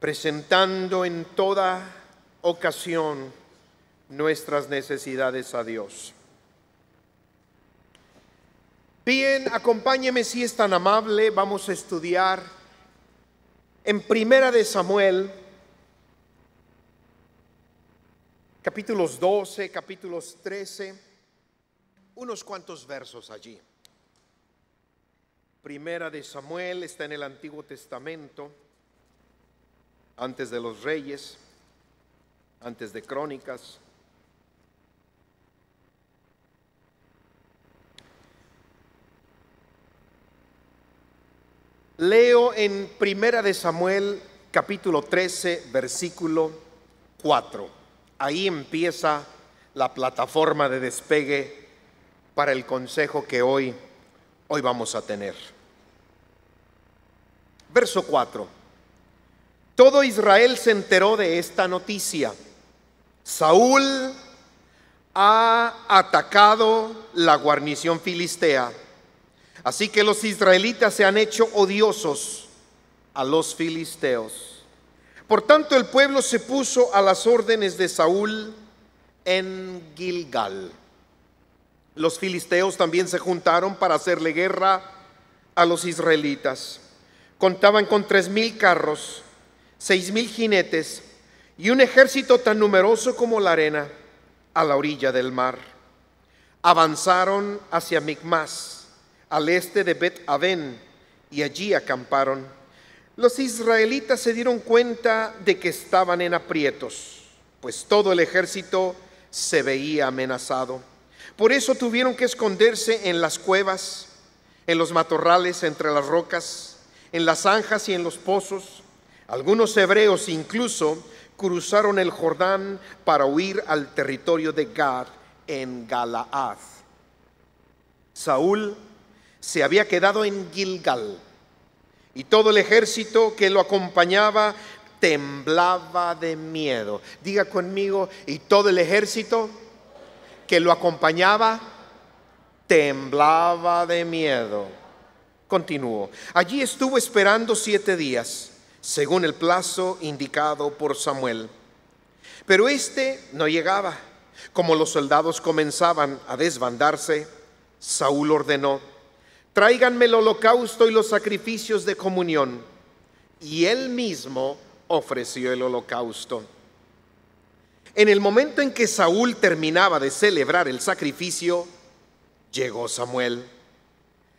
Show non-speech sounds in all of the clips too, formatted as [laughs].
presentando en toda ocasión nuestras necesidades a Dios. Bien, acompáñeme si es tan amable, vamos a estudiar en Primera de Samuel, capítulos 12, capítulos 13, unos cuantos versos allí. Primera de Samuel está en el Antiguo Testamento antes de los reyes, antes de crónicas. Leo en Primera de Samuel capítulo 13 versículo 4. Ahí empieza la plataforma de despegue para el consejo que hoy hoy vamos a tener. Verso 4. Todo Israel se enteró de esta noticia. Saúl ha atacado la guarnición filistea. Así que los israelitas se han hecho odiosos a los filisteos. Por tanto, el pueblo se puso a las órdenes de Saúl en Gilgal. Los filisteos también se juntaron para hacerle guerra a los israelitas. Contaban con tres mil carros seis mil jinetes y un ejército tan numeroso como la arena a la orilla del mar. Avanzaron hacia Micmas, al este de Bet Aven, y allí acamparon. Los israelitas se dieron cuenta de que estaban en aprietos, pues todo el ejército se veía amenazado. Por eso tuvieron que esconderse en las cuevas, en los matorrales, entre las rocas, en las zanjas y en los pozos algunos hebreos incluso cruzaron el Jordán para huir al territorio de Gad en Galaad. Saúl se había quedado en Gilgal y todo el ejército que lo acompañaba temblaba de miedo. Diga conmigo, y todo el ejército que lo acompañaba temblaba de miedo. Continuó. Allí estuvo esperando siete días según el plazo indicado por Samuel. Pero este no llegaba. Como los soldados comenzaban a desbandarse, Saúl ordenó, tráiganme el holocausto y los sacrificios de comunión. Y él mismo ofreció el holocausto. En el momento en que Saúl terminaba de celebrar el sacrificio, llegó Samuel.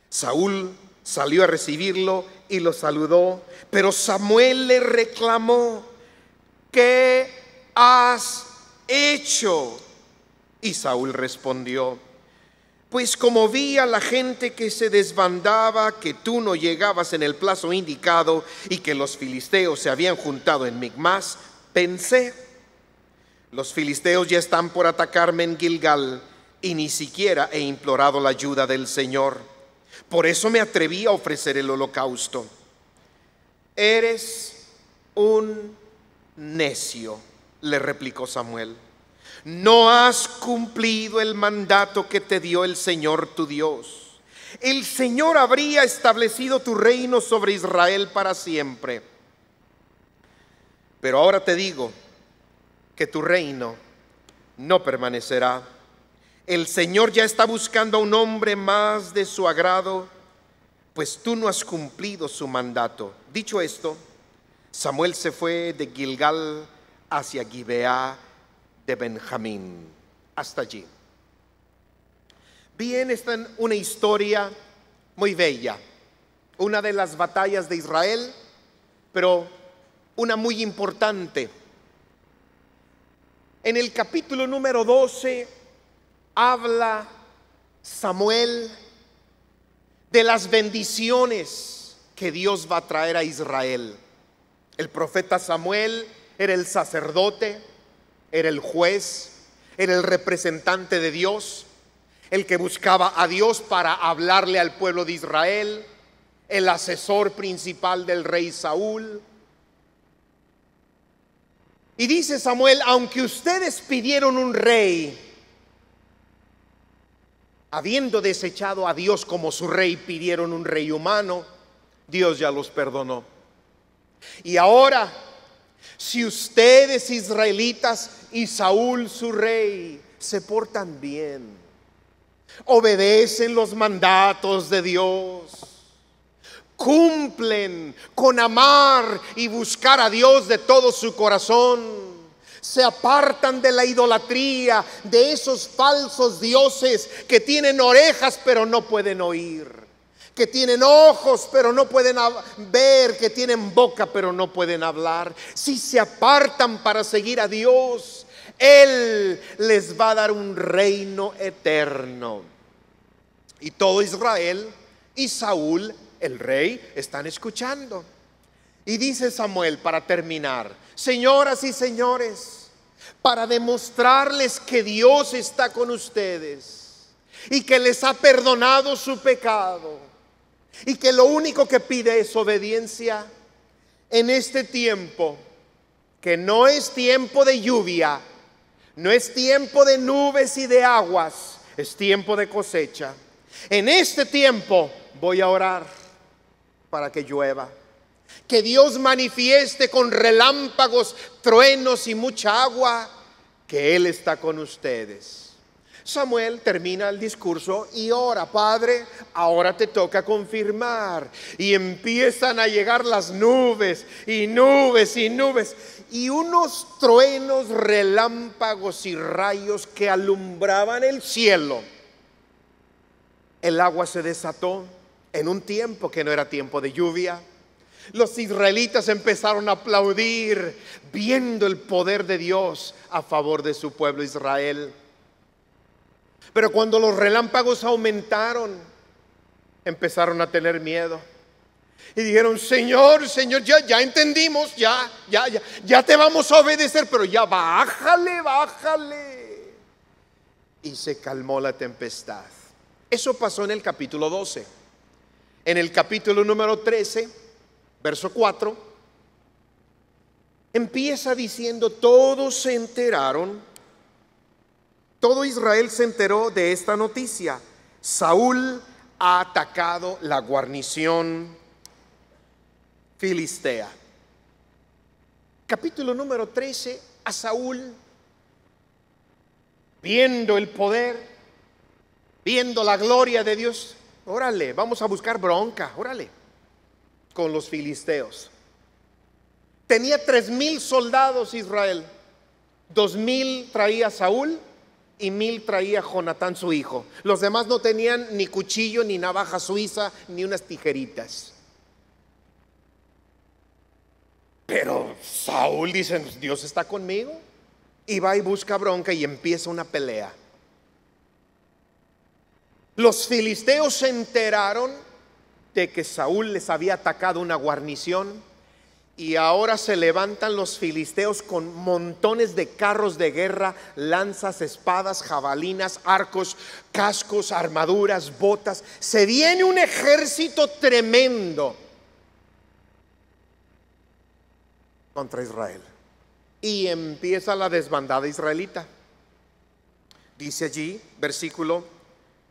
Saúl salió a recibirlo y lo saludó. Pero Samuel le reclamó, ¿qué has hecho? Y Saúl respondió, pues como vi a la gente que se desbandaba, que tú no llegabas en el plazo indicado y que los filisteos se habían juntado en Migmas, pensé, los filisteos ya están por atacarme en Gilgal y ni siquiera he implorado la ayuda del Señor. Por eso me atreví a ofrecer el holocausto. Eres un necio, le replicó Samuel. No has cumplido el mandato que te dio el Señor tu Dios. El Señor habría establecido tu reino sobre Israel para siempre. Pero ahora te digo que tu reino no permanecerá el Señor ya está buscando a un hombre más de su agrado, pues tú no has cumplido su mandato. Dicho esto, Samuel se fue de Gilgal hacia Gibeá de Benjamín. Hasta allí. Bien, está es una historia muy bella, una de las batallas de Israel, pero una muy importante. En el capítulo número 12 habla Samuel de las bendiciones que Dios va a traer a Israel. El profeta Samuel era el sacerdote, era el juez, era el representante de Dios, el que buscaba a Dios para hablarle al pueblo de Israel, el asesor principal del rey Saúl. Y dice Samuel, aunque ustedes pidieron un rey, habiendo desechado a Dios como su rey, pidieron un rey humano, Dios ya los perdonó. Y ahora, si ustedes israelitas y Saúl su rey se portan bien, obedecen los mandatos de Dios, cumplen con amar y buscar a Dios de todo su corazón, se apartan de la idolatría, de esos falsos dioses que tienen orejas pero no pueden oír que tienen ojos pero no pueden ver, que tienen boca pero no pueden hablar, si se apartan para seguir a Dios, Él les va a dar un reino eterno. Y todo Israel y Saúl, el rey, están escuchando. Y dice Samuel, para terminar, Señoras y señores, para demostrarles que Dios está con ustedes y que les ha perdonado su pecado y que lo único que pide es obediencia en este tiempo, que no es tiempo de lluvia, no es tiempo de nubes y de aguas, es tiempo de cosecha. En este tiempo voy a orar para que llueva. Que Dios manifieste con relámpagos, truenos y mucha agua que Él está con ustedes. Samuel termina el discurso y ora, Padre, ahora te toca confirmar. Y empiezan a llegar las nubes y nubes y nubes y unos truenos, relámpagos y rayos que alumbraban el cielo. El agua se desató en un tiempo que no era tiempo de lluvia. Los israelitas empezaron a aplaudir viendo el poder de Dios a favor de su pueblo Israel. Pero cuando los relámpagos aumentaron, empezaron a tener miedo. Y dijeron, Señor, Señor, ya, ya entendimos, ya, ya, ya, ya te vamos a obedecer, pero ya bájale, bájale. Y se calmó la tempestad. Eso pasó en el capítulo 12. En el capítulo número 13 verso 4, empieza diciendo, todos se enteraron, todo Israel se enteró de esta noticia. Saúl ha atacado la guarnición filistea. Capítulo número 13, a Saúl, viendo el poder, viendo la gloria de Dios, órale, vamos a buscar bronca, órale con los filisteos. Tenía tres mil soldados Israel, dos mil traía Saúl y mil traía Jonatán su hijo. Los demás no tenían ni cuchillo, ni navaja suiza, ni unas tijeritas. Pero Saúl dice, Dios está conmigo. Y va y busca bronca y empieza una pelea. Los filisteos se enteraron de que Saúl les había atacado una guarnición y ahora se levantan los filisteos con montones de carros de guerra, lanzas, espadas, jabalinas, arcos, cascos, armaduras, botas. Se viene un ejército tremendo contra Israel. Y empieza la desbandada israelita. Dice allí, versículo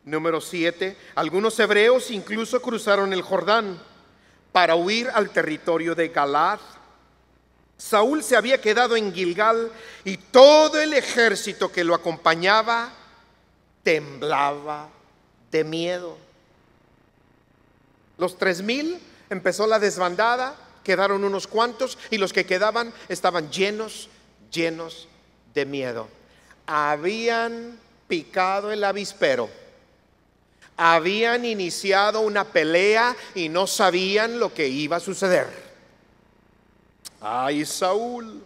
Número 7. Algunos hebreos incluso cruzaron el Jordán para huir al territorio de Galad. Saúl se había quedado en Gilgal y todo el ejército que lo acompañaba temblaba de miedo. Los tres mil empezó la desbandada, quedaron unos cuantos y los que quedaban estaban llenos, llenos de miedo. Habían picado el avispero habían iniciado una pelea y no sabían lo que iba a suceder. Ay, Saúl.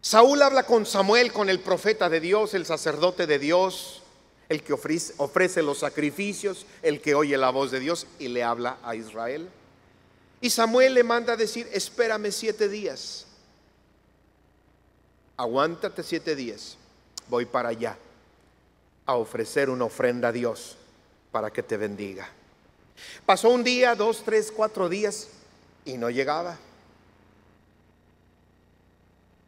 Saúl habla con Samuel, con el profeta de Dios, el sacerdote de Dios, el que ofrece, los sacrificios, el que oye la voz de Dios y le habla a Israel. Y Samuel le manda a decir, espérame siete días, aguántate siete días, voy para allá a ofrecer una ofrenda a Dios para que te bendiga. Pasó un día, dos, tres, cuatro días y no llegaba.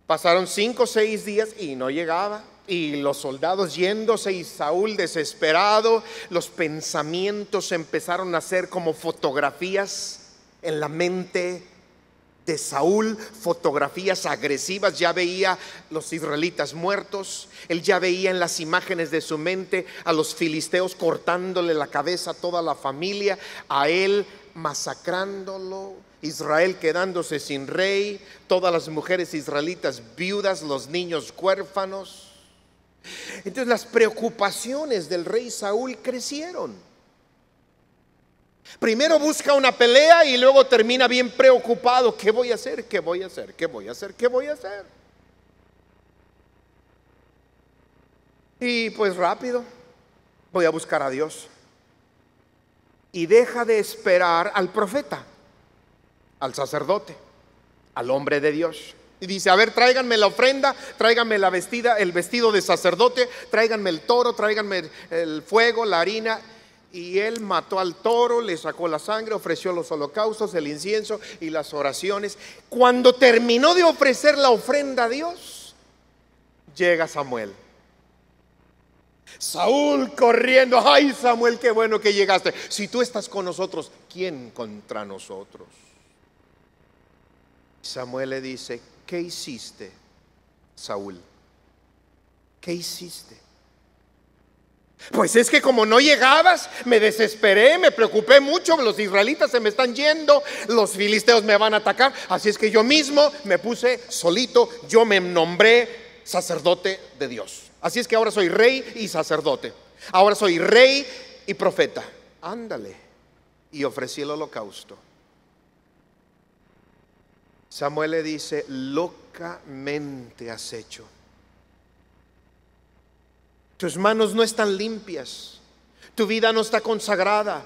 Pasaron cinco, seis días y no llegaba. Y los soldados yéndose y Saúl desesperado, los pensamientos empezaron a ser como fotografías en la mente de Saúl, fotografías agresivas, ya veía los israelitas muertos, él ya veía en las imágenes de su mente a los filisteos cortándole la cabeza a toda la familia, a él masacrándolo, Israel quedándose sin rey, todas las mujeres israelitas viudas, los niños huérfanos. Entonces las preocupaciones del rey Saúl crecieron. Primero busca una pelea y luego termina bien preocupado. ¿Qué voy a hacer? ¿Qué voy a hacer? ¿Qué voy a hacer? ¿Qué voy a hacer? Y pues rápido, voy a buscar a Dios. Y deja de esperar al profeta, al sacerdote, al hombre de Dios. Y dice, a ver, tráiganme la ofrenda, tráiganme la vestida, el vestido de sacerdote, tráiganme el toro, tráiganme el fuego, la harina y él mató al toro, le sacó la sangre, ofreció los holocaustos, el incienso y las oraciones. Cuando terminó de ofrecer la ofrenda a Dios, llega Samuel. Saúl corriendo, ay Samuel, qué bueno que llegaste. Si tú estás con nosotros, ¿quién contra nosotros? Samuel le dice, ¿qué hiciste, Saúl? ¿Qué hiciste? Pues es que como no llegabas, me desesperé, me preocupé mucho, los israelitas se me están yendo, los filisteos me van a atacar, así es que yo mismo me puse solito, yo me nombré sacerdote de Dios. Así es que ahora soy rey y sacerdote, ahora soy rey y profeta. Ándale, y ofrecí el holocausto. Samuel le dice, locamente has hecho. Tus manos no están limpias. Tu vida no está consagrada.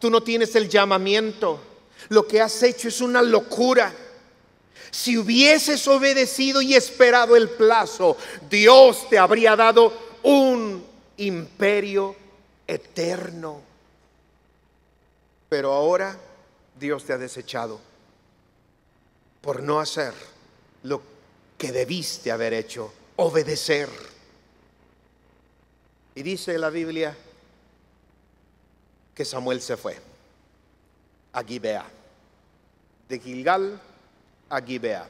Tú no tienes el llamamiento. Lo que has hecho es una locura. Si hubieses obedecido y esperado el plazo, Dios te habría dado un imperio eterno. Pero ahora Dios te ha desechado por no hacer lo que debiste haber hecho, obedecer. Y dice la Biblia que Samuel se fue a Gibea, de Gilgal a Gibea.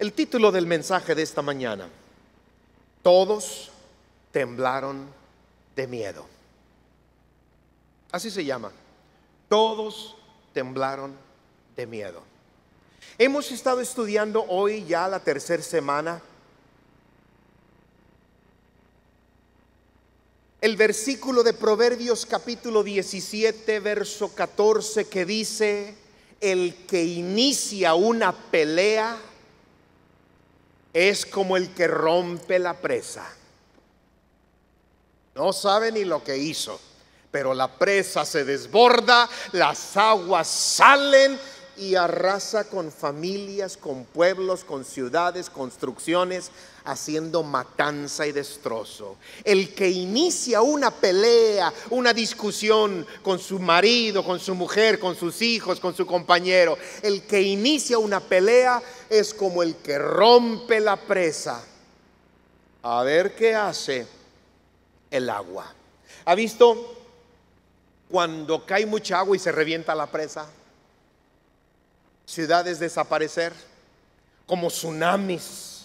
El título del mensaje de esta mañana, todos temblaron de miedo. Así se llama, todos temblaron de miedo. Hemos estado estudiando hoy ya la tercera semana el versículo de Proverbios capítulo 17, verso 14, que dice, el que inicia una pelea es como el que rompe la presa. No sabe ni lo que hizo, pero la presa se desborda, las aguas salen y arrasa con familias, con pueblos, con ciudades, construcciones, haciendo matanza y destrozo. El que inicia una pelea, una discusión con su marido, con su mujer, con sus hijos, con su compañero, el que inicia una pelea es como el que rompe la presa. A ver qué hace el agua. ¿Ha visto cuando cae mucha agua y se revienta la presa? Ciudades desaparecer como tsunamis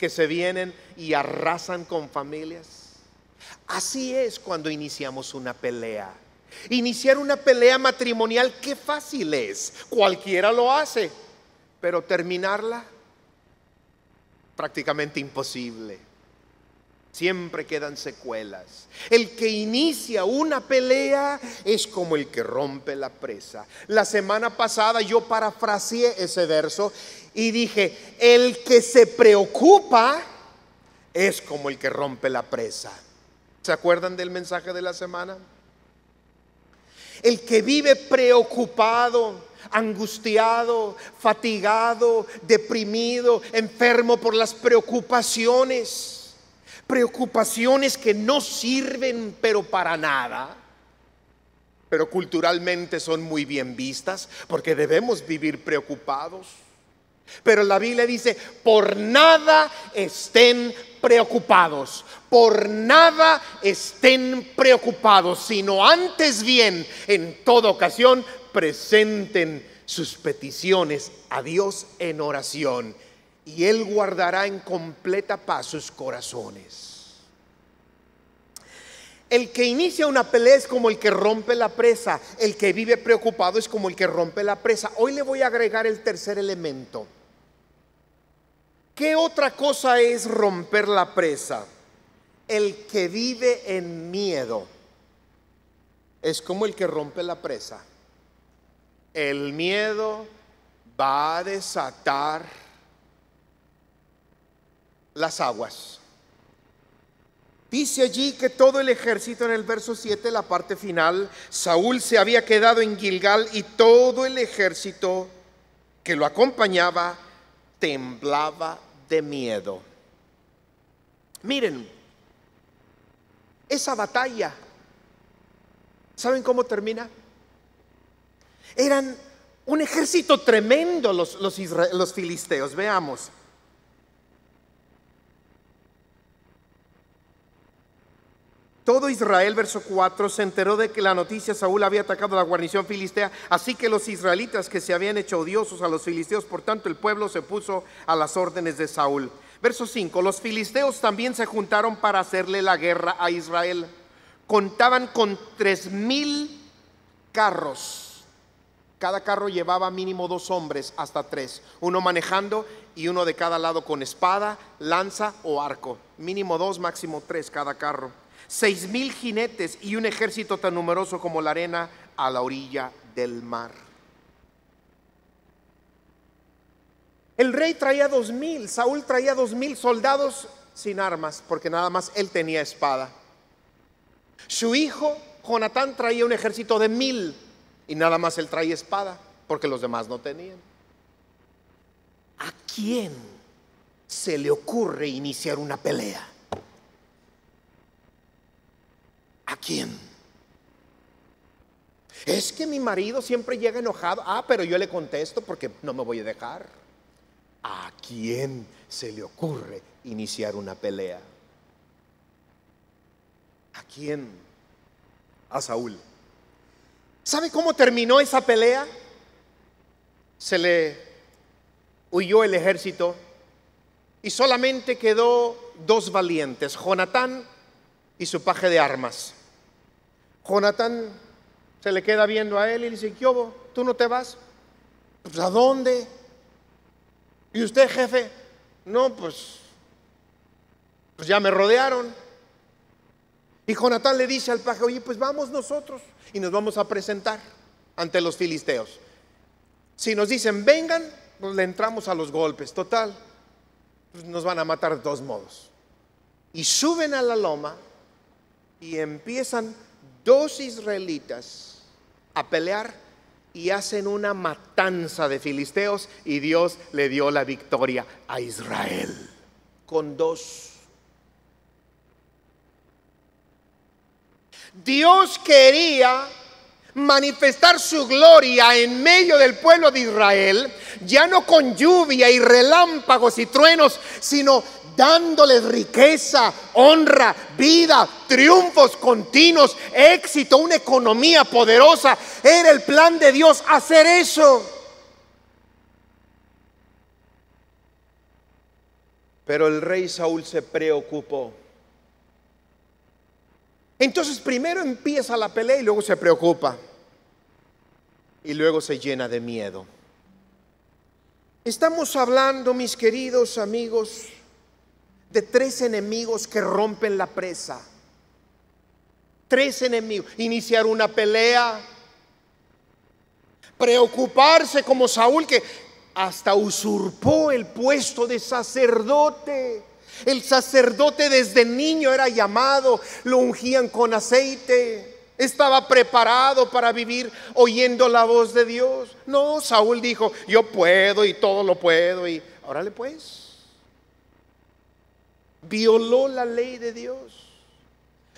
que se vienen y arrasan con familias. Así es cuando iniciamos una pelea. Iniciar una pelea matrimonial, qué fácil es. Cualquiera lo hace. Pero terminarla, prácticamente imposible. Siempre quedan secuelas. El que inicia una pelea es como el que rompe la presa. La semana pasada yo parafraseé ese verso y dije, el que se preocupa es como el que rompe la presa. ¿Se acuerdan del mensaje de la semana? El que vive preocupado, angustiado, fatigado, deprimido, enfermo por las preocupaciones preocupaciones que no sirven pero para nada, pero culturalmente son muy bien vistas porque debemos vivir preocupados. Pero la Biblia dice, por nada estén preocupados, por nada estén preocupados, sino antes bien, en toda ocasión, presenten sus peticiones a Dios en oración y Él guardará en completa paz sus corazones. El que inicia una pelea es como el que rompe la presa. El que vive preocupado es como el que rompe la presa. Hoy le voy a agregar el tercer elemento. ¿Qué otra cosa es romper la presa? El que vive en miedo es como el que rompe la presa. El miedo va a desatar las aguas. Dice allí que todo el ejército en el verso 7, la parte final, Saúl se había quedado en Gilgal y todo el ejército que lo acompañaba temblaba de miedo. Miren, esa batalla, ¿saben cómo termina? Eran un ejército tremendo los, los filisteos, veamos. Todo Israel, verso 4, se enteró de que la noticia Saúl había atacado la guarnición filistea, así que los israelitas que se habían hecho odiosos a los filisteos, por tanto el pueblo se puso a las órdenes de Saúl. Verso 5, los filisteos también se juntaron para hacerle la guerra a Israel. Contaban con tres mil carros. Cada carro llevaba mínimo dos hombres, hasta tres, uno manejando y uno de cada lado con espada, lanza o arco. Mínimo dos, máximo tres cada carro seis mil jinetes y un ejército tan numeroso como la arena a la orilla del mar. El rey traía dos mil, Saúl traía dos mil soldados sin armas, porque nada más él tenía espada. Su hijo, Jonatán, traía un ejército de mil, y nada más él traía espada, porque los demás no tenían. ¿A quién se le ocurre iniciar una pelea? ¿A quién? Es que mi marido siempre llega enojado. Ah, pero yo le contesto porque no me voy a dejar. ¿A quién se le ocurre iniciar una pelea? ¿A quién? A Saúl. ¿Sabe cómo terminó esa pelea? Se le huyó el ejército y solamente quedó dos valientes, Jonatán y su paje de armas. Jonatán se le queda viendo a él y le dice, ¿qué ¿Tú no te vas? Pues ¿a dónde? ¿Y usted, jefe? No, pues, pues ya me rodearon. Y Jonatán le dice al paje, oye, pues vamos nosotros y nos vamos a presentar ante los filisteos. Si nos dicen, vengan, pues le entramos a los golpes. Total, pues, nos van a matar de todos modos. Y suben a la loma y empiezan dos israelitas a pelear y hacen una matanza de filisteos y Dios le dio la victoria a Israel con dos. Dios quería manifestar su gloria en medio del pueblo de Israel, ya no con lluvia y relámpagos y truenos, sino dándoles riqueza, honra, vida, triunfos continuos, éxito, una economía poderosa. Era el plan de Dios hacer eso. Pero el rey Saúl se preocupó. Entonces primero empieza la pelea y luego se preocupa y luego se llena de miedo. Estamos hablando, mis queridos amigos, de tres enemigos que rompen la presa. Tres enemigos. Iniciar una pelea, preocuparse como Saúl que hasta usurpó el puesto de sacerdote. El sacerdote desde niño era llamado, lo ungían con aceite estaba preparado para vivir oyendo la voz de Dios. No, Saúl dijo, yo puedo y todo lo puedo y ahora le pues. Violó la ley de Dios.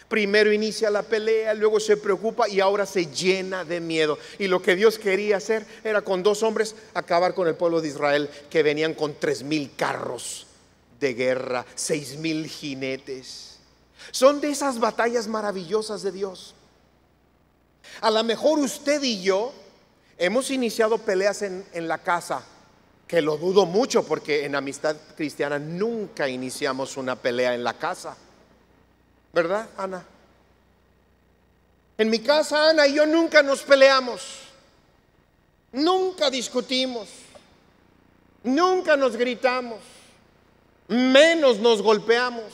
Primero inicia la pelea, luego se preocupa y ahora se llena de miedo. Y lo que Dios quería hacer era con dos hombres acabar con el pueblo de Israel que venían con tres mil carros de guerra, seis mil jinetes. Son de esas batallas maravillosas de Dios a lo mejor usted y yo hemos iniciado peleas en, en la casa, que lo dudo mucho porque en amistad cristiana nunca iniciamos una pelea en la casa. ¿Verdad, Ana? En mi casa, Ana y yo nunca nos peleamos, nunca discutimos, nunca nos gritamos, menos nos golpeamos.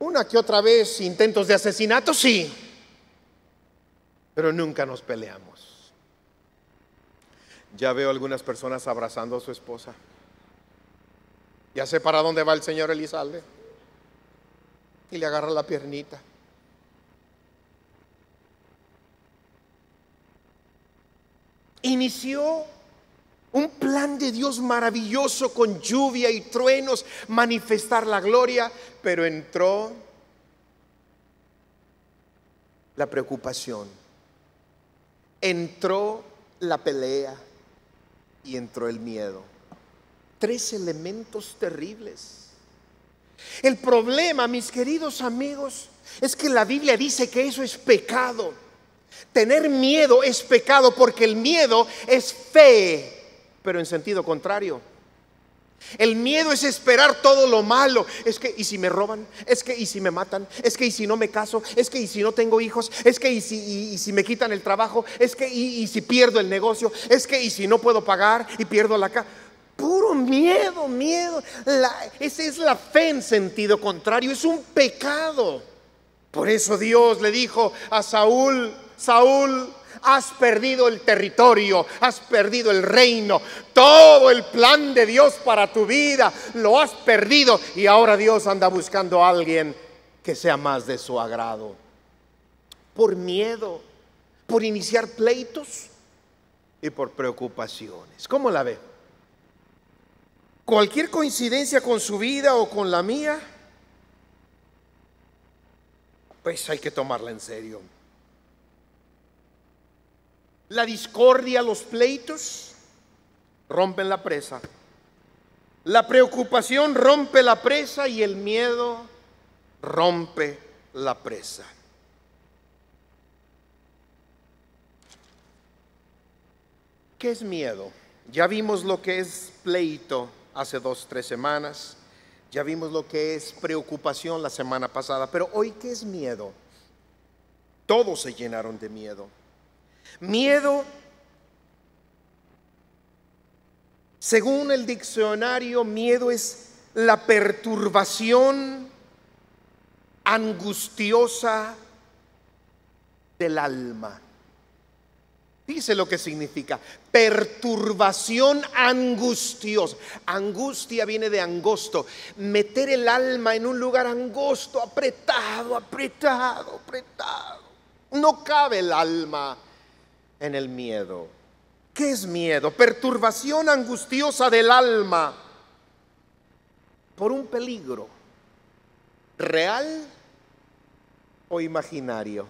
Una que otra vez intentos de asesinato, sí pero nunca nos peleamos. Ya veo algunas personas abrazando a su esposa. Ya sé para dónde va el señor Elizalde. Y le agarra la piernita. Inició un plan de Dios maravilloso con lluvia y truenos, manifestar la gloria, pero entró la preocupación entró la pelea y entró el miedo. Tres elementos terribles. El problema, mis queridos amigos, es que la Biblia dice que eso es pecado. Tener miedo es pecado porque el miedo es fe, pero en sentido contrario. El miedo es esperar todo lo malo. Es que, ¿y si me roban? Es que, ¿y si me matan? Es que, ¿y si no me caso? Es que, ¿y si no tengo hijos? Es que, ¿y si, y, si me quitan el trabajo? Es que, ¿y, si pierdo el negocio? Es que, ¿y si no puedo pagar y pierdo la casa? Puro miedo, miedo. esa es la fe en sentido contrario, es un pecado. Por eso Dios le dijo a Saúl, Saúl, has perdido el territorio, has perdido el reino, todo el plan de Dios para tu vida lo has perdido y ahora Dios anda buscando a alguien que sea más de su agrado. Por miedo, por iniciar pleitos y por preocupaciones. ¿Cómo la ve? Cualquier coincidencia con su vida o con la mía, pues hay que tomarla en serio la discordia, los pleitos, rompen la presa. La preocupación rompe la presa y el miedo rompe la presa. ¿Qué es miedo? Ya vimos lo que es pleito hace dos, tres semanas. Ya vimos lo que es preocupación la semana pasada. Pero hoy, ¿qué es miedo? Todos se llenaron de miedo. Miedo, según el diccionario, miedo es la perturbación angustiosa del alma. Dice lo que significa. Perturbación angustiosa. Angustia viene de angosto. Meter el alma en un lugar angosto, apretado, apretado, apretado. No cabe el alma en el miedo. ¿Qué es miedo? Perturbación angustiosa del alma por un peligro real o imaginario.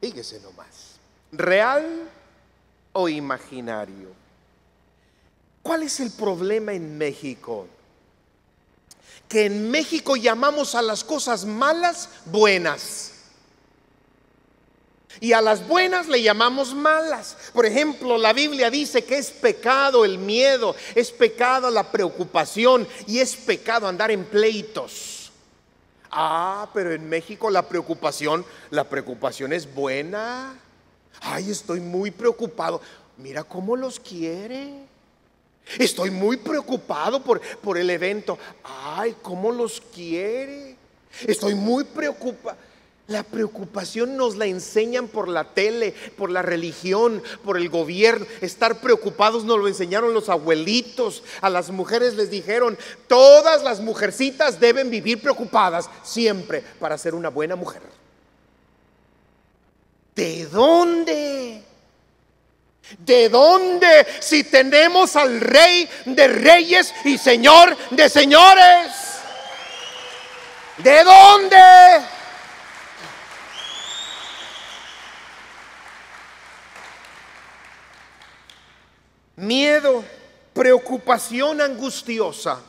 Fíjese nomás. Real o imaginario. ¿Cuál es el problema en México? Que en México llamamos a las cosas malas buenas. Y a las buenas le llamamos malas. Por ejemplo, la Biblia dice que es pecado el miedo, es pecado la preocupación y es pecado andar en pleitos. Ah, pero en México la preocupación, la preocupación es buena. Ay, estoy muy preocupado. Mira cómo los quiere. Estoy muy preocupado por, por el evento. Ay, cómo los quiere. Estoy muy preocupado. La preocupación nos la enseñan por la tele, por la religión, por el gobierno. Estar preocupados nos lo enseñaron los abuelitos. A las mujeres les dijeron, todas las mujercitas deben vivir preocupadas siempre para ser una buena mujer. ¿De dónde? ¿De dónde si tenemos al rey de reyes y señor de señores? ¿De dónde? miedo, preocupación angustiosa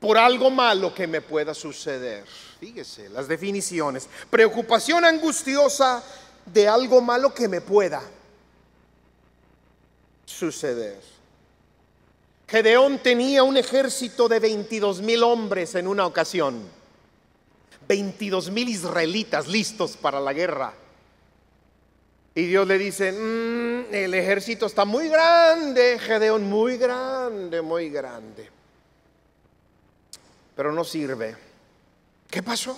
por algo malo que me pueda suceder. Fíjese las definiciones. Preocupación angustiosa de algo malo que me pueda suceder. Gedeón tenía un ejército de 22 mil hombres en una ocasión. 22 mil israelitas listos para la guerra. Y Dios le dice, mm, el ejército está muy grande, Gedeón, muy grande, muy grande. Pero no sirve. ¿Qué pasó?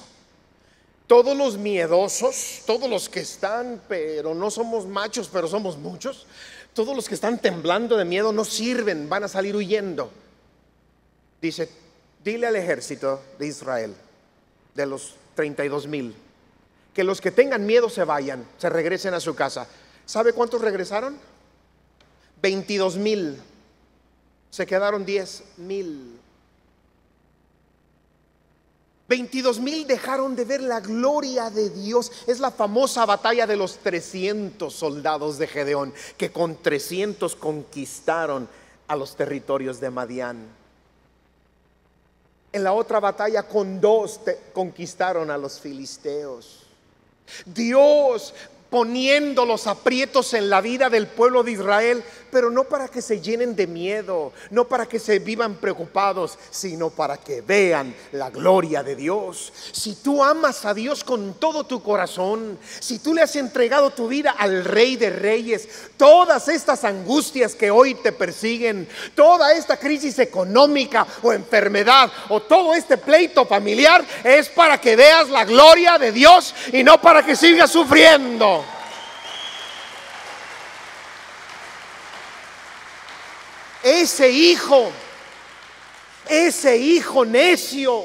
Todos los miedosos, todos los que están, pero no somos machos, pero somos muchos, todos los que están temblando de miedo no sirven, van a salir huyendo. Dice, dile al ejército de Israel, de los 32 mil, que los que tengan miedo se vayan, se regresen a su casa. ¿Sabe cuántos regresaron? 22 mil. Se quedaron 10 mil. 22 mil dejaron de ver la gloria de Dios. Es la famosa batalla de los 300 soldados de Gedeón, que con 300 conquistaron a los territorios de Madián. En la otra batalla con dos conquistaron a los filisteos. Dios poniendo los aprietos en la vida del pueblo de Israel, pero no para que se llenen de miedo, no para que se vivan preocupados, sino para que vean la gloria de Dios. Si tú amas a Dios con todo tu corazón, si tú le has entregado tu vida al Rey de Reyes, todas estas angustias que hoy te persiguen, toda esta crisis económica o enfermedad o todo este pleito familiar es para que veas la gloria de Dios y no para que sigas sufriendo. ese hijo, ese hijo necio,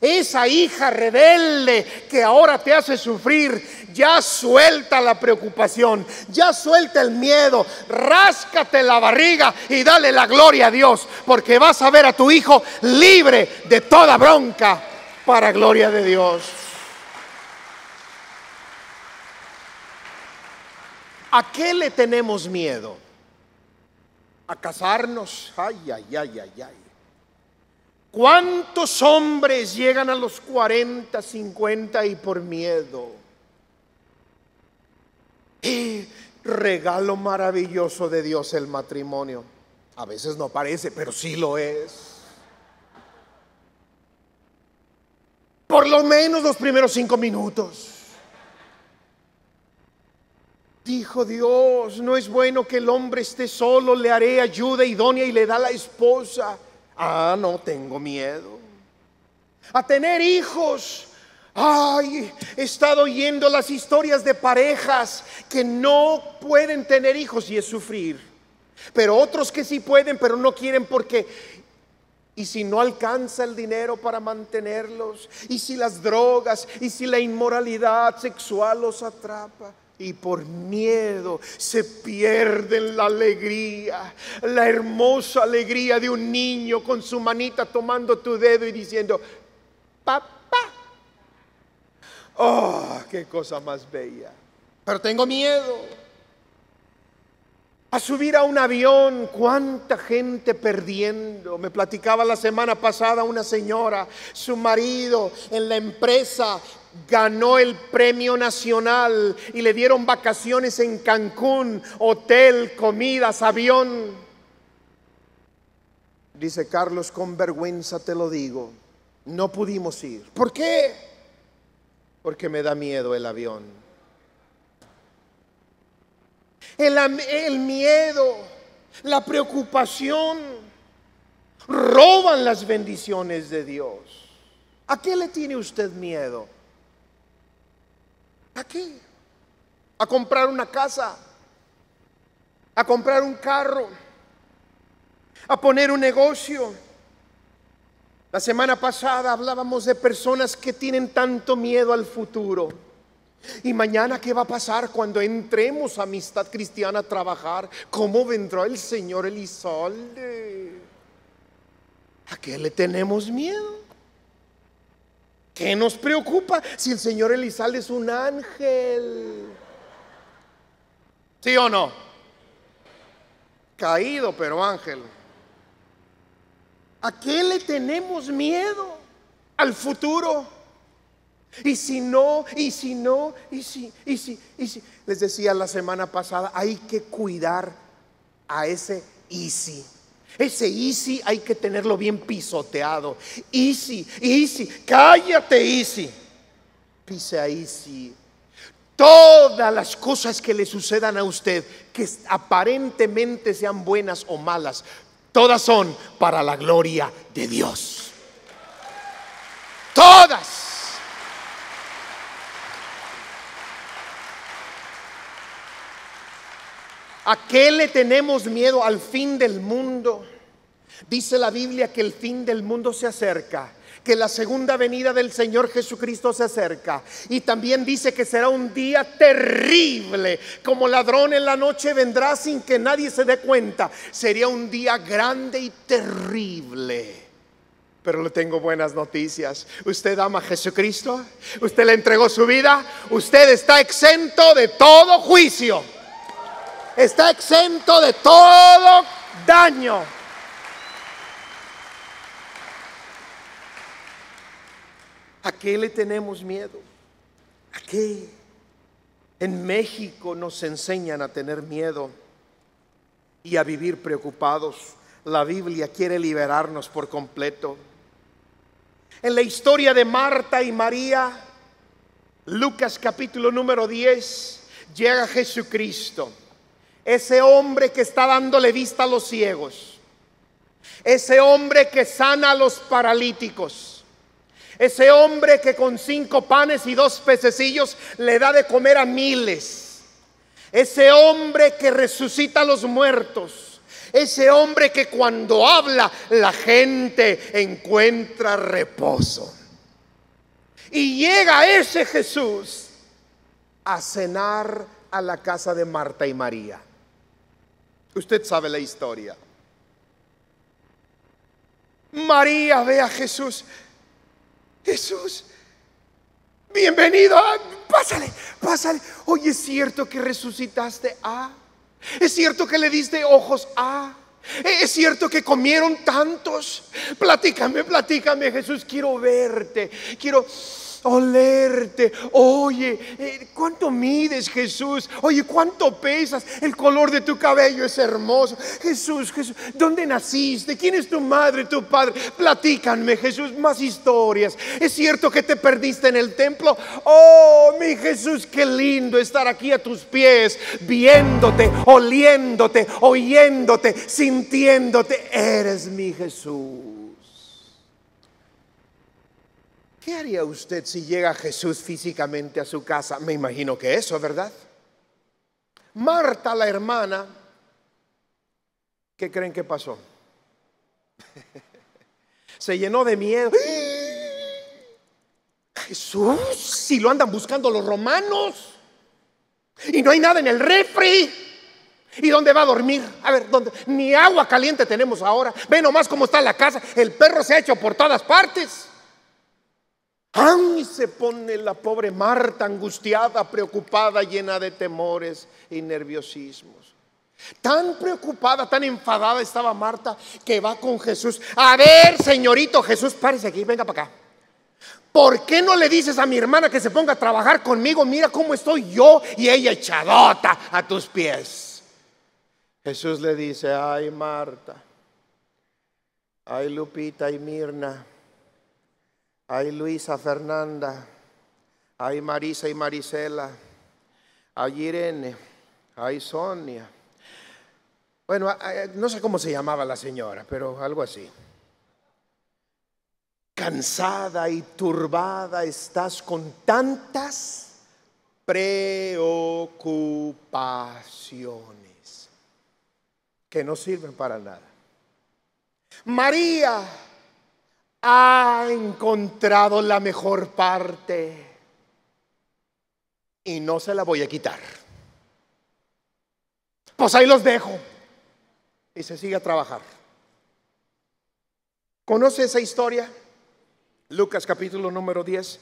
esa hija rebelde que ahora te hace sufrir, ya suelta la preocupación, ya suelta el miedo, ráscate la barriga y dale la gloria a Dios, porque vas a ver a tu hijo libre de toda bronca para gloria de Dios. ¿A qué le tenemos miedo? a casarnos. Ay, ay, ay, ay, ay. ¿Cuántos hombres llegan a los 40, 50 y por miedo? Y ¡Eh! regalo maravilloso de Dios el matrimonio. A veces no parece, pero sí lo es. Por lo menos los primeros cinco minutos. Dijo Dios, no es bueno que el hombre esté solo, le haré ayuda idónea y le da la esposa. Ah, no tengo miedo. A tener hijos. Ay, he estado oyendo las historias de parejas que no pueden tener hijos y es sufrir. Pero otros que sí pueden, pero no quieren porque y si no alcanza el dinero para mantenerlos, y si las drogas, y si la inmoralidad sexual los atrapa y por miedo se pierden la alegría, la hermosa alegría de un niño con su manita tomando tu dedo y diciendo, papá. Oh, qué cosa más bella. Pero tengo miedo. A subir a un avión, cuánta gente perdiendo. Me platicaba la semana pasada una señora, su marido en la empresa ganó el premio nacional y le dieron vacaciones en Cancún, hotel, comidas, avión. Dice Carlos, con vergüenza te lo digo, no pudimos ir. ¿Por qué? Porque me da miedo el avión. El, el miedo, la preocupación, roban las bendiciones de Dios. ¿A qué le tiene usted miedo? ¿A qué? A comprar una casa, a comprar un carro, a poner un negocio. La semana pasada hablábamos de personas que tienen tanto miedo al futuro. ¿Y mañana qué va a pasar cuando entremos a Amistad Cristiana a trabajar? ¿Cómo vendrá el Señor Elizalde? ¿A qué le tenemos miedo? ¿Qué nos preocupa si el señor Elizalde es un ángel? ¿Sí o no? Caído, pero ángel. ¿A qué le tenemos miedo? Al futuro. Y si no, y si no, y si, y si, y si. Les decía la semana pasada, hay que cuidar a ese y si. Ese easy hay que tenerlo bien pisoteado. Easy, easy, cállate easy. Pisa easy. Todas las cosas que le sucedan a usted, que aparentemente sean buenas o malas, todas son para la gloria de Dios. Todas. ¿A qué le tenemos miedo? Al fin del mundo. Dice la Biblia que el fin del mundo se acerca, que la segunda venida del Señor Jesucristo se acerca. Y también dice que será un día terrible, como ladrón en la noche vendrá sin que nadie se dé cuenta. Sería un día grande y terrible. Pero le tengo buenas noticias. Usted ama a Jesucristo, usted le entregó su vida, usted está exento de todo juicio está exento de todo daño. ¿A qué le tenemos miedo? ¿A qué? En México nos enseñan a tener miedo y a vivir preocupados. La Biblia quiere liberarnos por completo. En la historia de Marta y María, Lucas capítulo número 10, llega Jesucristo. Ese hombre que está dándole vista a los ciegos. Ese hombre que sana a los paralíticos. Ese hombre que con cinco panes y dos pececillos le da de comer a miles. Ese hombre que resucita a los muertos. Ese hombre que cuando habla la gente encuentra reposo. Y llega ese Jesús a cenar a la casa de Marta y María. Usted sabe la historia. María ve a Jesús. Jesús, bienvenido. Ah, pásale, pásale. Oye, es cierto que resucitaste a. Ah. Es cierto que le diste ojos a. Ah. ¿E-, es cierto que comieron tantos. Platícame, platícame, Jesús. Quiero verte. Quiero olerte. Oye, eh, ¿cuánto mides Jesús? Oye, ¿cuánto pesas? El color de tu cabello es hermoso. Jesús, Jesús, ¿dónde naciste? ¿Quién es tu madre, tu padre? Platícanme, Jesús, más historias. ¿Es cierto que te perdiste en el templo? Oh, mi Jesús, qué lindo estar aquí a tus pies, viéndote, oliéndote, oyéndote, sintiéndote. Eres mi Jesús. ¿Qué haría usted si llega Jesús físicamente a su casa? Me imagino que eso, ¿verdad? Marta, la hermana, ¿qué creen que pasó? [laughs] Se llenó de miedo. [gasps] Jesús, si lo andan buscando los romanos y no hay nada en el refri. ¿Y dónde va a dormir? A ver, ¿dónde? Ni agua caliente tenemos ahora. Ve nomás cómo está la casa. El perro se ha hecho por todas partes. ¡Ay! Se pone la pobre Marta angustiada, preocupada, llena de temores y nerviosismos. Tan preocupada, tan enfadada estaba Marta que va con Jesús. A ver, señorito Jesús, párese aquí, venga para acá. ¿Por qué no le dices a mi hermana que se ponga a trabajar conmigo? Mira cómo estoy yo y ella echadota a tus pies. Jesús le dice, ay Marta, ay Lupita, y Mirna hay Luisa Fernanda, hay Marisa y Marisela, hay Irene, hay Sonia. Bueno, no sé cómo se llamaba la señora, pero algo así. Cansada y turbada estás con tantas preocupaciones que no sirven para nada. María, ha encontrado la mejor parte y no se la voy a quitar. Pues ahí los dejo y se sigue a trabajar. ¿Conoce esa historia? Lucas capítulo número 10.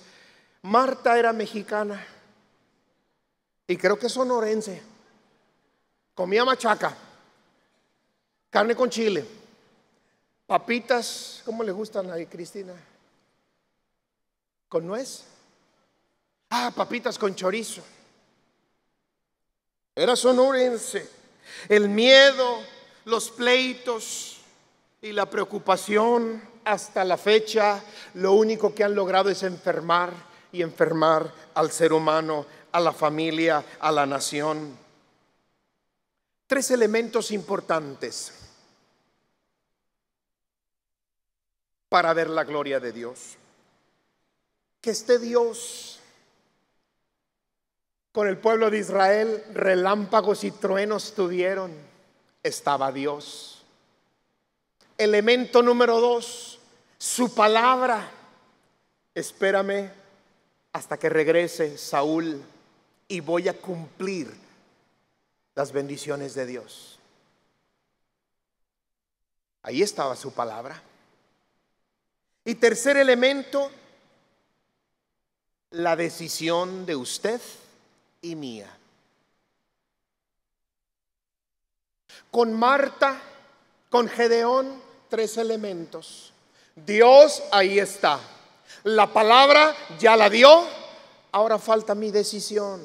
Marta era mexicana y creo que sonorense. Comía machaca, carne con chile. Papitas, ¿cómo le gustan a Cristina? ¿Con nuez? Ah, papitas con chorizo. Era sonorense. El miedo, los pleitos y la preocupación hasta la fecha lo único que han logrado es enfermar y enfermar al ser humano, a la familia, a la nación. Tres elementos importantes para ver la gloria de Dios. Que este Dios con el pueblo de Israel, relámpagos y truenos tuvieron, estaba Dios. Elemento número dos, su palabra. Espérame hasta que regrese Saúl y voy a cumplir las bendiciones de Dios. Ahí estaba su palabra. Y tercer elemento, la decisión de usted y mía. Con Marta, con Gedeón, tres elementos. Dios ahí está. La palabra ya la dio. Ahora falta mi decisión.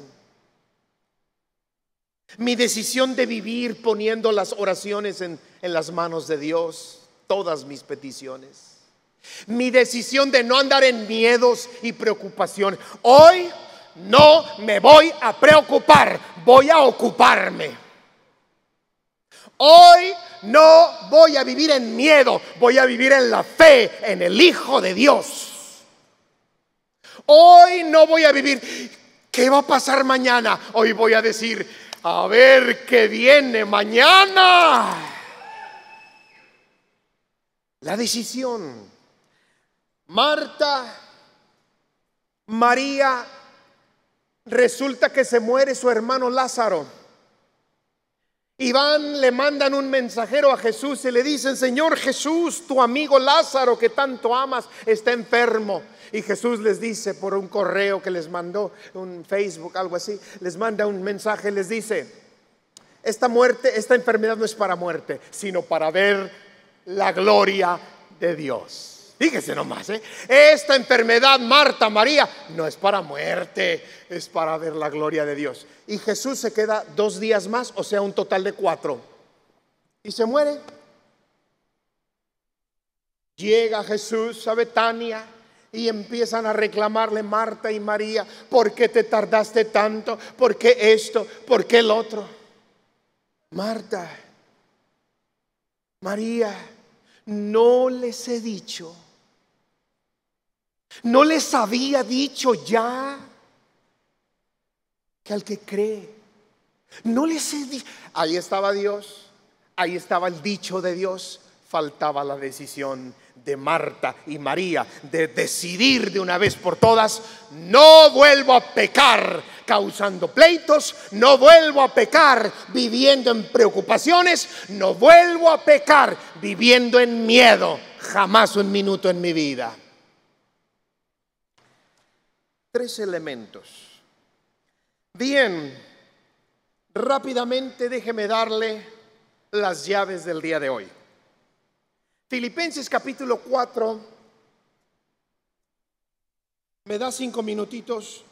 Mi decisión de vivir poniendo las oraciones en, en las manos de Dios, todas mis peticiones. Mi decisión de no andar en miedos y preocupación Hoy no me voy a preocupar, voy a ocuparme. Hoy no voy a vivir en miedo, voy a vivir en la fe, en el Hijo de Dios. Hoy no voy a vivir, ¿qué va a pasar mañana? Hoy voy a decir, a ver qué viene mañana. La decisión Marta, María, resulta que se muere su hermano Lázaro. Iván le mandan un mensajero a Jesús y le dicen, Señor Jesús, tu amigo Lázaro que tanto amas está enfermo. Y Jesús les dice por un correo que les mandó, un Facebook, algo así, les manda un mensaje, les dice, esta muerte, esta enfermedad no es para muerte, sino para ver la gloria de Dios. Fíjese nomás, ¿eh? esta enfermedad, Marta, María, no es para muerte, es para ver la gloria de Dios. Y Jesús se queda dos días más, o sea, un total de cuatro. Y se muere. Llega Jesús a Betania y empiezan a reclamarle Marta y María, ¿por qué te tardaste tanto? ¿Por qué esto? ¿Por qué el otro? Marta, María, no les he dicho ¿No les había dicho ya que al que cree? No les he dicho. Ahí estaba Dios, ahí estaba el dicho de Dios, faltaba la decisión de Marta y María de decidir de una vez por todas, no vuelvo a pecar causando pleitos, no vuelvo a pecar viviendo en preocupaciones, no vuelvo a pecar viviendo en miedo, jamás un minuto en mi vida tres elementos. Bien, rápidamente déjeme darle las llaves del día de hoy. Filipenses capítulo 4. Me da cinco minutitos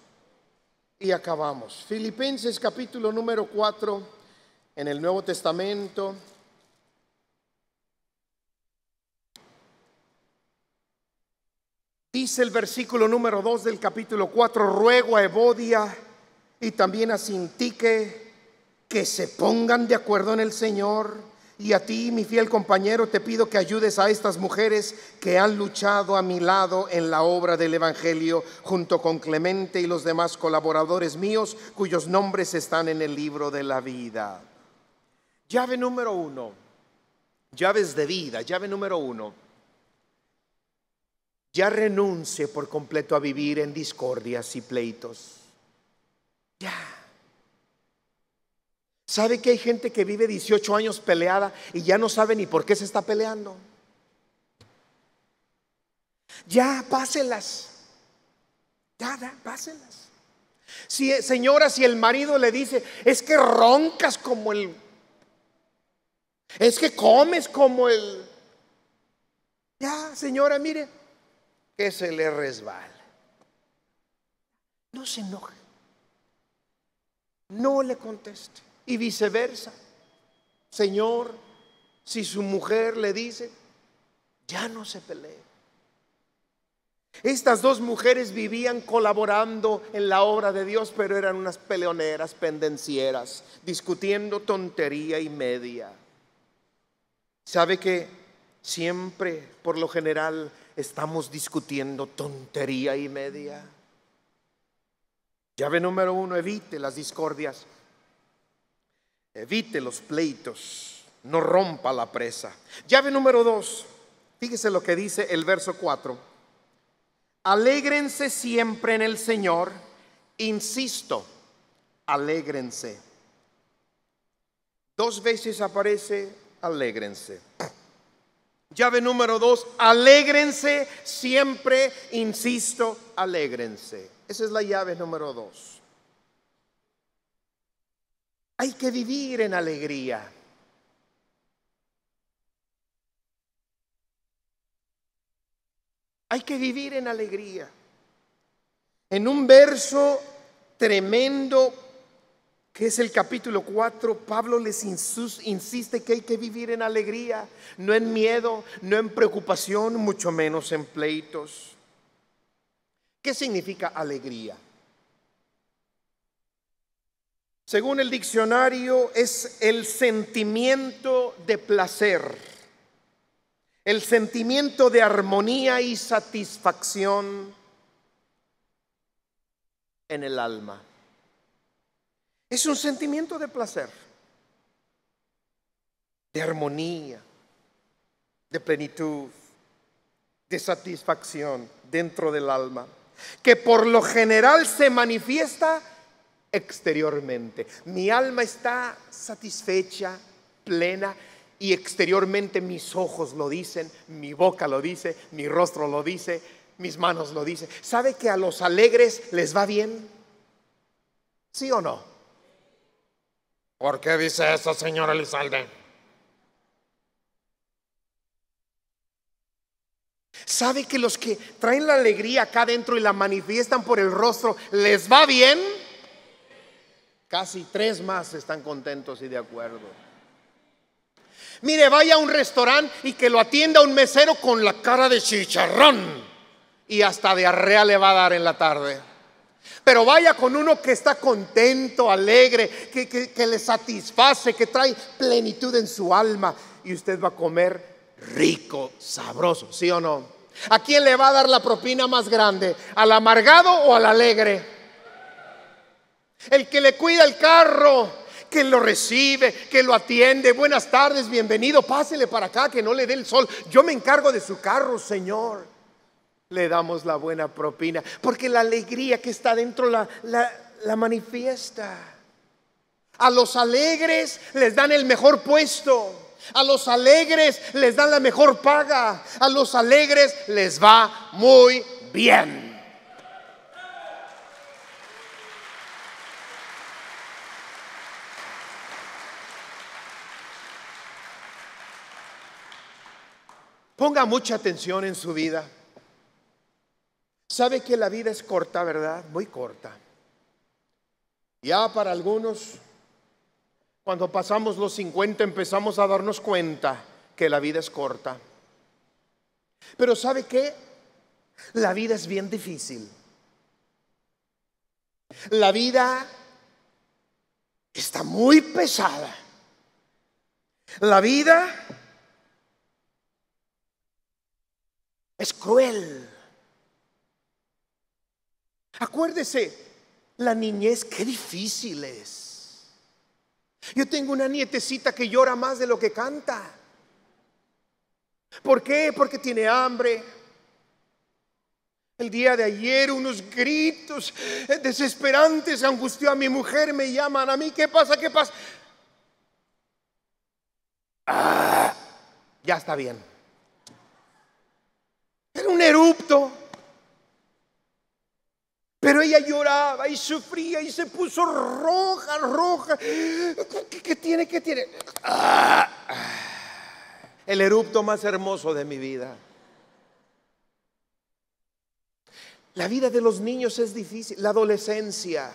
y acabamos. Filipenses capítulo número 4 en el Nuevo Testamento. Dice el versículo número 2 del capítulo 4, ruego a Evodia y también a Sintique que se pongan de acuerdo en el Señor. Y a ti, mi fiel compañero, te pido que ayudes a estas mujeres que han luchado a mi lado en la obra del Evangelio, junto con Clemente y los demás colaboradores míos, cuyos nombres están en el libro de la vida. Llave número uno, llaves de vida, llave número uno ya renuncie por completo a vivir en discordias y pleitos. Ya. ¿Sabe que hay gente que vive 18 años peleada y ya no sabe ni por qué se está peleando? Ya, páselas. Ya, ya, páselas. Si, señora, si el marido le dice, es que roncas como el... Es que comes como el... Ya, señora, mire, que se le resbale. No se enoje. No le conteste. Y viceversa. Señor, si su mujer le dice, ya no se pelee. Estas dos mujeres vivían colaborando en la obra de Dios, pero eran unas peleoneras, pendencieras, discutiendo tontería y media. ¿Sabe que siempre, por lo general, estamos discutiendo tontería y media. Llave número uno, evite las discordias, evite los pleitos, no rompa la presa. Llave número dos, fíjese lo que dice el verso cuatro Alégrense siempre en el Señor, insisto, alégrense. Dos veces aparece, alégrense. Llave número dos, alégrense siempre, insisto, alégrense. Esa es la llave número dos. Hay que vivir en alegría. Hay que vivir en alegría. En un verso tremendo, que es el capítulo 4, Pablo les insiste que hay que vivir en alegría, no en miedo, no en preocupación, mucho menos en pleitos. ¿Qué significa alegría? Según el diccionario, es el sentimiento de placer, el sentimiento de armonía y satisfacción en el alma. Es un sentimiento de placer, de armonía, de plenitud, de satisfacción dentro del alma, que por lo general se manifiesta exteriormente. Mi alma está satisfecha, plena, y exteriormente mis ojos lo dicen, mi boca lo dice, mi rostro lo dice, mis manos lo dicen. ¿Sabe que a los alegres les va bien? ¿Sí o no? ¿Por qué dice eso, señora Elizalde? ¿Sabe que los que traen la alegría acá adentro y la manifiestan por el rostro, les va bien? Casi tres más están contentos y de acuerdo. Mire, vaya a un restaurante y que lo atienda un mesero con la cara de chicharrón y hasta diarrea le va a dar en la tarde. Pero vaya con uno que está contento, alegre, que, le satisface, que trae plenitud en su alma. Y usted va a comer rico, sabroso, ¿sí o no? ¿A quién le va a dar la propina más grande? ¿Al amargado o al alegre? El que le cuida el carro, que lo recibe, que lo atiende. Buenas tardes, bienvenido, pásele para acá, que no le dé el sol. Yo me encargo de su carro, Señor le damos la buena propina, porque la alegría que está dentro la, la manifiesta. A los alegres les dan el mejor puesto. A los alegres les dan la mejor paga. A los alegres les va muy bien. Ponga mucha atención en su vida. Sabe que la vida es corta, ¿verdad? Muy corta. Ya para algunos, cuando pasamos los 50 empezamos a darnos cuenta que la vida es corta. Pero ¿sabe que La vida es bien difícil. La vida está muy pesada. La vida es cruel. Acuérdese, la niñez, qué difícil es. Yo tengo una nietecita que llora más de lo que canta. ¿Por qué? Porque tiene hambre. El día de ayer unos gritos desesperantes angustió a mi mujer, me llaman a mí, ¿qué pasa? ¿Qué pasa? Ah, ya está bien. Era un erupto. Pero ella lloraba y sufría y se puso roja, roja. ¿Qué, tiene? ¿Qué tiene? Ah. El erupto más hermoso de mi vida. La vida de los niños es difícil, la adolescencia.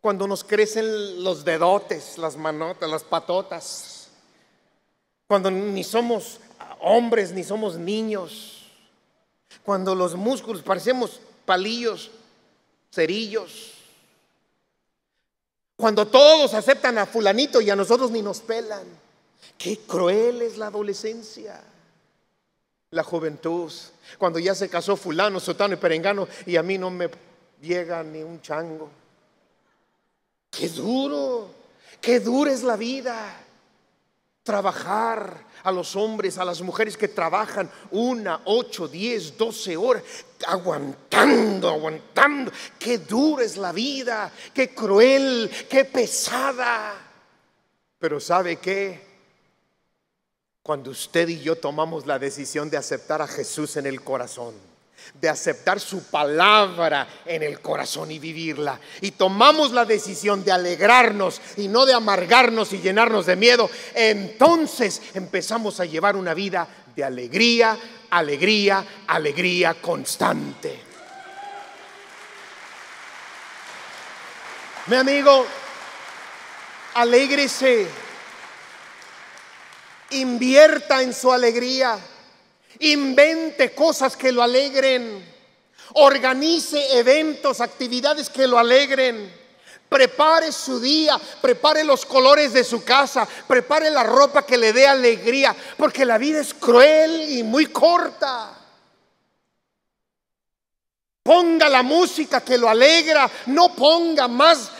Cuando nos crecen los dedotes, las manotas, las patotas. Cuando ni somos hombres ni somos niños. Cuando los músculos parecemos palillos, cerillos. Cuando todos aceptan a fulanito y a nosotros ni nos pelan. Qué cruel es la adolescencia, la juventud. Cuando ya se casó fulano, sotano y perengano y a mí no me llega ni un chango. Qué duro, qué dura es la vida trabajar a los hombres, a las mujeres que trabajan una, ocho, diez, doce horas, aguantando, aguantando. Qué dura es la vida, qué cruel, qué pesada. Pero ¿sabe qué? Cuando usted y yo tomamos la decisión de aceptar a Jesús en el corazón, de aceptar su palabra en el corazón y vivirla. Y tomamos la decisión de alegrarnos y no de amargarnos y llenarnos de miedo. Entonces empezamos a llevar una vida de alegría, alegría, alegría constante. Mi amigo, alégrese, invierta en su alegría invente cosas que lo alegren, organice eventos, actividades que lo alegren. Prepare su día, prepare los colores de su casa, prepare la ropa que le dé alegría, porque la vida es cruel y muy corta. Ponga la música que lo alegra, no ponga más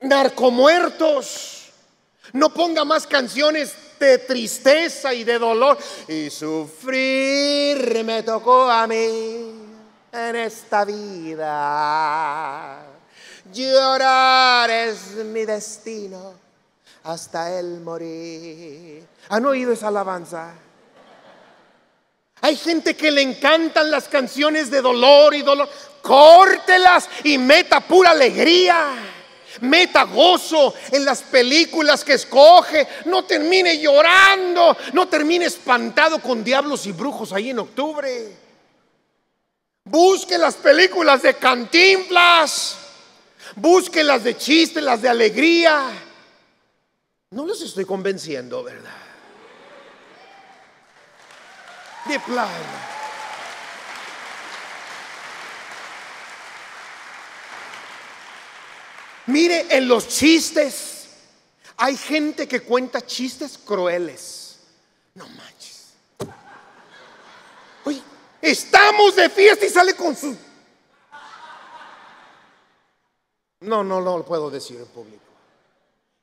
narcomuertos, no ponga más canciones de tristeza y de dolor. Y sufrir me tocó a mí en esta vida. Llorar es mi destino hasta el morir. ¿Han oído esa alabanza? Hay gente que le encantan las canciones de dolor y dolor. Córtelas y meta pura alegría. Meta gozo en las películas que escoge. No termine llorando. No termine espantado con diablos y brujos ahí en octubre. Busque las películas de cantinflas. Busque las de chiste, las de alegría. No los estoy convenciendo, ¿verdad? De plano. Mire, en los chistes hay gente que cuenta chistes crueles. No manches. Oye, estamos de fiesta y sale con su... No, no, no lo puedo decir en público.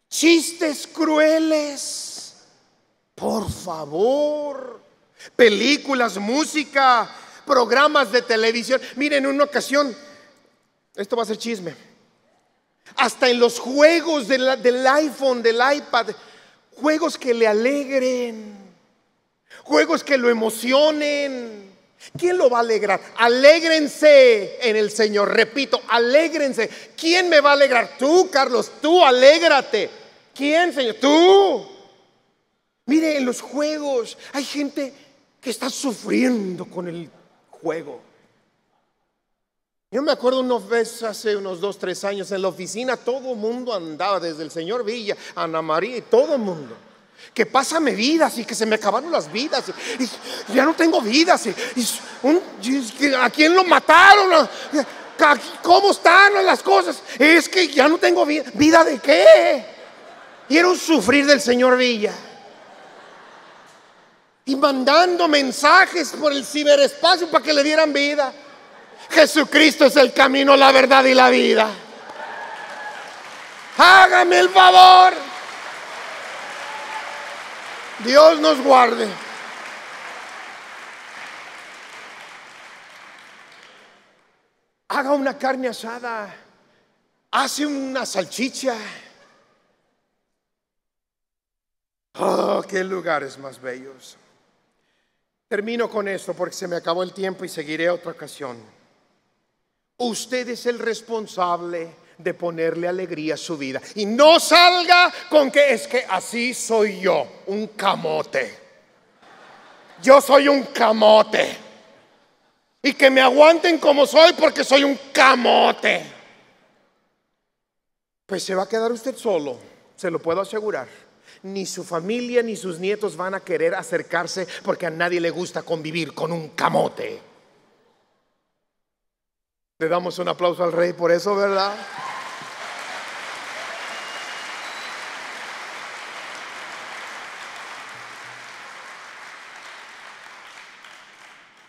Chistes crueles. Por favor. Películas, música, programas de televisión. mire en una ocasión, esto va a ser chisme hasta en los juegos del, iPhone, del iPad, juegos que le alegren, juegos que lo emocionen. ¿Quién lo va a alegrar? Alégrense en el Señor, repito, alégrense. ¿Quién me va a alegrar? Tú, Carlos, tú, alégrate. ¿Quién, Señor? Tú. Mire, en los juegos hay gente que está sufriendo con el juego. Yo me acuerdo unos veces hace unos dos, tres años en la oficina, todo mundo andaba, desde el señor Villa, Ana María y todo el mundo. Que pásame vidas y que se me acabaron las vidas. Y, ya no tengo vidas. ¿A quién lo mataron? ¿A, cómo están las cosas? Es que ya no tengo vida. ¿Vida de qué? Y era un sufrir del señor Villa. Y mandando mensajes por el ciberespacio para que le dieran vida. Jesucristo es el camino, la verdad y la vida. Hágame el favor. Dios nos guarde. Haga una carne asada. Hace una salchicha. Oh, qué lugares más bellos. Termino con esto porque se me acabó el tiempo y seguiré otra ocasión. Usted es el responsable de ponerle alegría a su vida. Y no salga con que es que así soy yo, un camote. Yo soy un camote. Y que me aguanten como soy porque soy un camote. Pues se va a quedar usted solo, se lo puedo asegurar. Ni su familia ni sus nietos van a querer acercarse porque a nadie le gusta convivir con un camote. Le damos un aplauso al rey por eso, ¿verdad?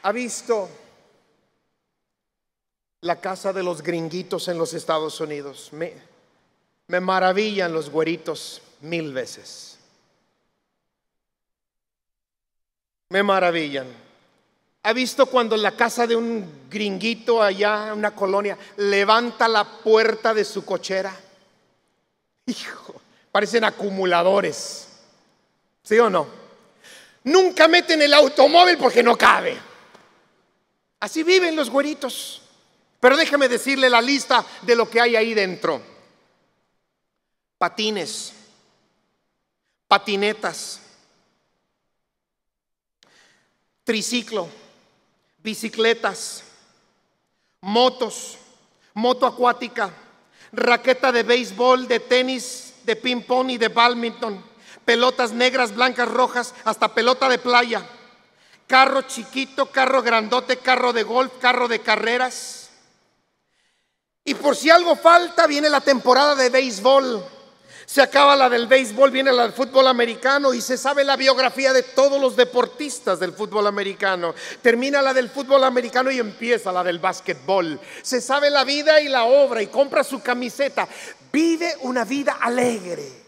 ¿Ha visto la casa de los gringuitos en los Estados Unidos? Me, me maravillan los güeritos mil veces. Me maravillan. ¿Ha visto cuando la casa de un gringuito allá en una colonia levanta la puerta de su cochera? Hijo, parecen acumuladores. ¿Sí o no? Nunca meten el automóvil porque no cabe. Así viven los güeritos. Pero déjame decirle la lista de lo que hay ahí dentro. Patines, patinetas, triciclo bicicletas, motos, moto acuática, raqueta de béisbol, de tenis, de ping-pong y de badminton, pelotas negras, blancas, rojas, hasta pelota de playa, carro chiquito, carro grandote, carro de golf, carro de carreras. Y por si algo falta, viene la temporada de béisbol se acaba la del béisbol, viene la del fútbol americano y se sabe la biografía de todos los deportistas del fútbol americano. Termina la del fútbol americano y empieza la del básquetbol. Se sabe la vida y la obra y compra su camiseta. Vive una vida alegre.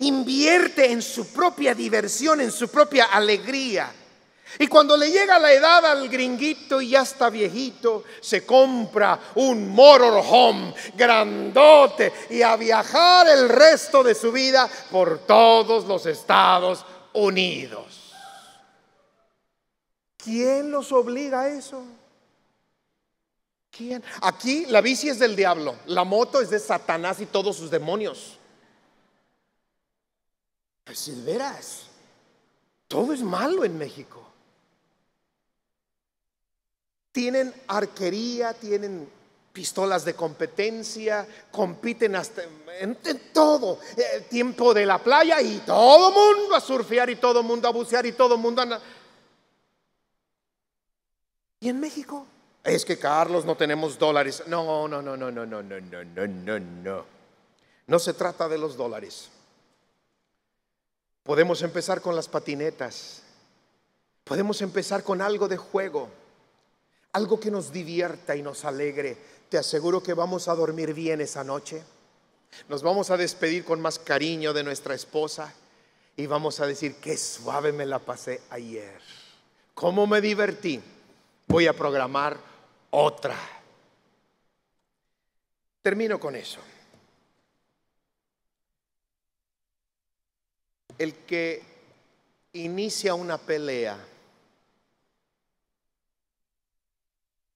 Invierte en su propia diversión, en su propia alegría. Y cuando le llega la edad al gringuito y ya está viejito, se compra un motorhome grandote y a viajar el resto de su vida por todos los Estados Unidos. ¿Quién los obliga a eso? Aquí la bici es del diablo, la moto es de Satanás y todos sus demonios. Pues si verás, todo es malo en México tienen arquería, tienen pistolas de competencia, compiten hasta en, todo, el eh, tiempo de la playa y todo mundo a surfear y todo mundo a bucear y todo mundo a... ¿Y en México? Es que Carlos no tenemos dólares. No, no, no, no, no, no, no, no, no, no, no. No se trata de los dólares. Podemos empezar con las patinetas. Podemos empezar con algo de juego algo que nos divierta y nos alegre. Te aseguro que vamos a dormir bien esa noche. Nos vamos a despedir con más cariño de nuestra esposa y vamos a decir, qué suave me la pasé ayer. ¿Cómo me divertí? Voy a programar otra. Termino con eso. El que inicia una pelea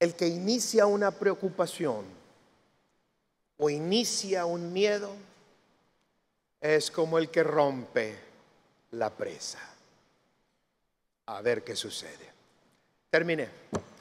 el que inicia una preocupación o inicia un miedo es como el que rompe la presa. A ver qué sucede. Terminé.